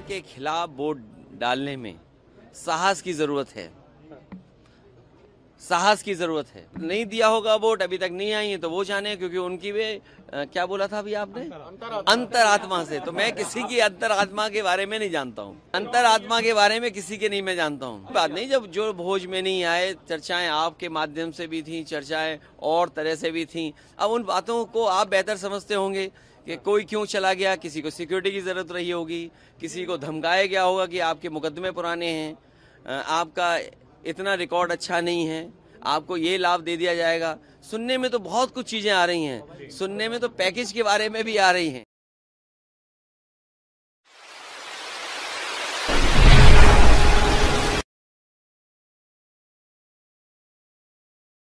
सरकार के खिलाफ वोट डालने में साहस की ज़रूरत है साहस की ज़रूरत है नहीं दिया होगा वोट अभी तक नहीं आई है तो वो जाने क्योंकि उनकी वे क्या बोला था अभी आपने अंतरात्मा से तो मैं किसी की अंतरात्मा के बारे में नहीं जानता हूँ अंतरात्मा के बारे में किसी के नहीं मैं जानता हूँ बात नहीं जब जो भोज में नहीं आए चर्चाएं आपके माध्यम से भी थी चर्चाएं और तरह से भी थी अब उन बातों को आप बेहतर समझते होंगे कि कोई क्यों चला गया किसी को सिक्योरिटी की ज़रूरत रही होगी किसी को धमकाया गया होगा कि आपके मुकदमे पुराने हैं आपका इतना रिकॉर्ड अच्छा नहीं है आपको ये लाभ दे दिया जाएगा सुनने में तो बहुत कुछ चीज़ें आ रही हैं सुनने में तो पैकेज के बारे में भी आ रही हैं